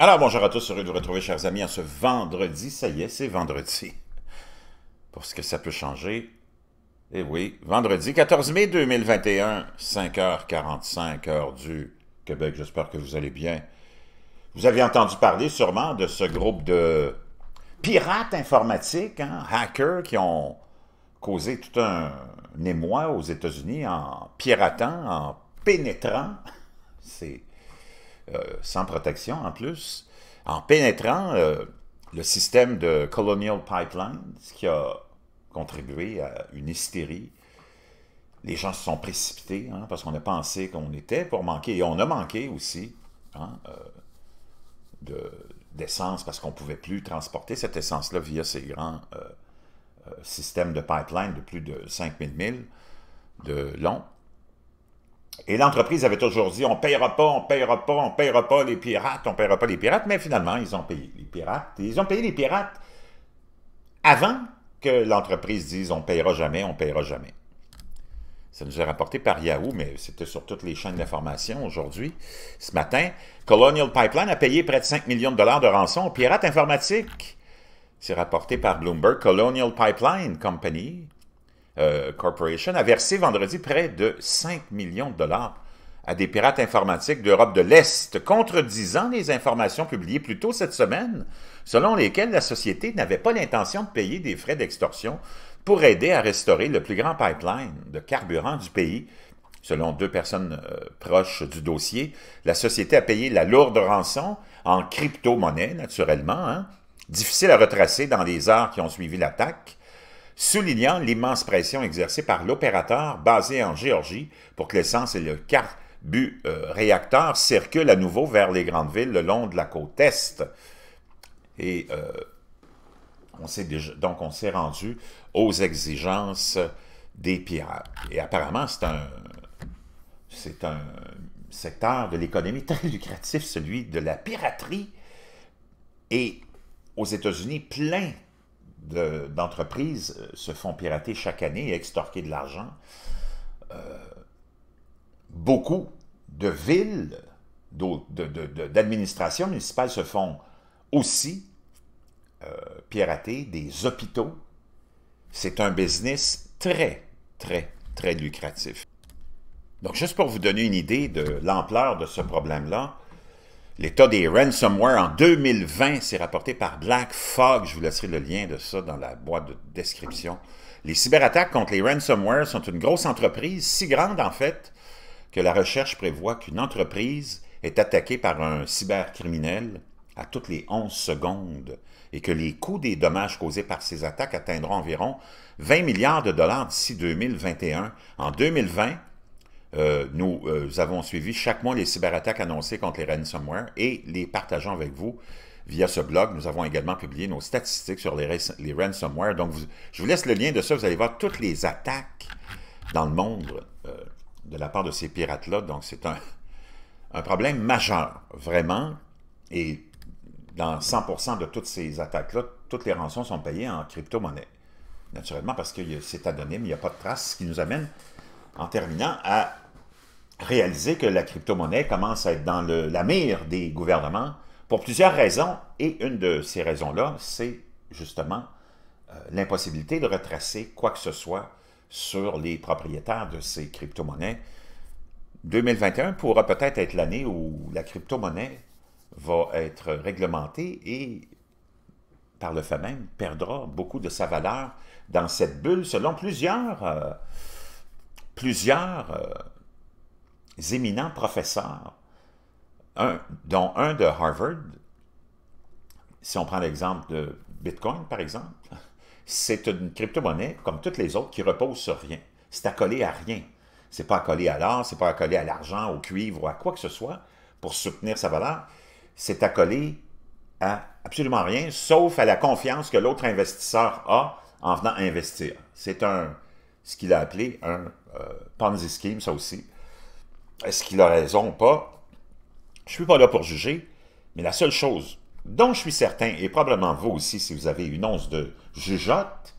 Alors, bonjour à tous, heureux de vous retrouver, chers amis, en ce vendredi. Ça y est, c'est vendredi. Pour ce que ça peut changer. Eh oui, vendredi 14 mai 2021, 5h45, heure du Québec. J'espère que vous allez bien. Vous avez entendu parler sûrement de ce groupe de pirates informatiques, hein, hackers, qui ont causé tout un émoi aux États-Unis en piratant, en pénétrant. C'est euh, sans protection en plus, en pénétrant euh, le système de Colonial Pipeline, ce qui a contribué à une hystérie. Les gens se sont précipités hein, parce qu'on a pensé qu'on était pour manquer. Et on a manqué aussi hein, euh, d'essence parce qu'on ne pouvait plus transporter cette essence-là via ces grands systèmes de pipeline de plus de 5000 milles de long. Et l'entreprise avait toujours dit, on ne payera pas, on ne payera pas, on ne payera pas les pirates, on ne payera pas les pirates, mais finalement, ils ont payé les pirates. Ils ont payé les pirates avant que l'entreprise dise, on ne payera jamais, on ne payera jamais. Ça nous est rapporté par Yahoo, mais c'était sur toutes les chaînes d'information aujourd'hui. Ce matin, Colonial Pipeline a payé près de 5 millions de dollars de rançon aux pirates informatiques. C'est rapporté par Bloomberg. Colonial Pipeline Company euh, Corporation a versé vendredi près de 5 millions de dollars à des pirates informatiques d'Europe de l'Est, contredisant les informations publiées plus tôt cette semaine, selon lesquelles la société n'avait pas l'intention de payer des frais d'extorsion pour aider à restaurer le plus grand pipeline de carburant du pays. Selon deux personnes euh, proches du dossier, la société a payé la lourde rançon en crypto-monnaie, naturellement, hein. difficile à retracer dans les heures qui ont suivi l'attaque, soulignant l'immense pression exercée par l'opérateur basé en Géorgie pour que l'essence et le carburéacteur circulent à nouveau vers les grandes villes le long de la côte Est. Et euh, donc on s'est rendu aux exigences des pirates. Et apparemment, c'est un, c'est un secteur de l'économie très lucratif, celui de la piraterie. Et aux États-Unis, plein d'entreprises euh, se font pirater chaque année et extorquer de l'argent. Euh, beaucoup de villes, d'administrations municipales se font aussi euh, pirater, des hôpitaux. C'est un business très, très, très lucratif. Donc, juste pour vous donner une idée de l'ampleur de ce problème-là, L'état des ransomware en 2020, c'est rapporté par Black Fog. Je vous laisserai le lien de ça dans la boîte de description. Les cyberattaques contre les ransomware sont une grosse entreprise, si grande en fait, que la recherche prévoit qu'une entreprise est attaquée par un cybercriminel à toutes les 11 secondes et que les coûts des dommages causés par ces attaques atteindront environ 20 milliards de dollars d'ici 2021. En 2020, euh, nous euh, avons suivi chaque mois les cyberattaques annoncées contre les ransomware et les partageons avec vous via ce blog. Nous avons également publié nos statistiques sur les, les ransomware. Donc, je vous laisse le lien de ça. Vous allez voir toutes les attaques dans le monde euh, de la part de ces pirates-là. Donc, c'est un, un, problème majeur, vraiment. Et dans 100% de toutes ces attaques-là, toutes les rançons sont payées en crypto-monnaie. Naturellement, parce que c'est anonyme, il n'y a pas de trace, ce qui nous amène, en terminant, à réaliser que la crypto-monnaie commence à être dans le, la mire des gouvernements pour plusieurs raisons. Et une de ces raisons-là, c'est justement euh, l'impossibilité de retracer quoi que ce soit sur les propriétaires de ces crypto-monnaies. 2021 pourra peut-être être, l'année où la crypto-monnaie va être réglementée et, par le fait même, perdra beaucoup de sa valeur dans cette bulle, selon plusieurs, euh, plusieurs euh, éminents professeurs, dont un de Harvard, si on prend l'exemple de Bitcoin, par exemple, c'est une crypto-monnaie, comme toutes les autres, qui repose sur rien. C'est accolé à rien. C'est pas accolé à l'or, c'est pas accolé à l'argent, au cuivre ou à quoi que ce soit pour soutenir sa valeur. C'est accolé à absolument rien, sauf à la confiance que l'autre investisseur a en venant investir. C'est un, ce qu'il a appelé un euh, Ponzi scheme, ça aussi. Est-ce qu'il a raison ou pas? Je ne suis pas là pour juger, mais la seule chose dont je suis certain, et probablement vous aussi si vous avez une once de jugeote,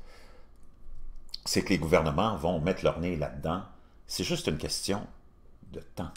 c'est que les gouvernements vont mettre leur nez là-dedans. C'est juste une question de temps.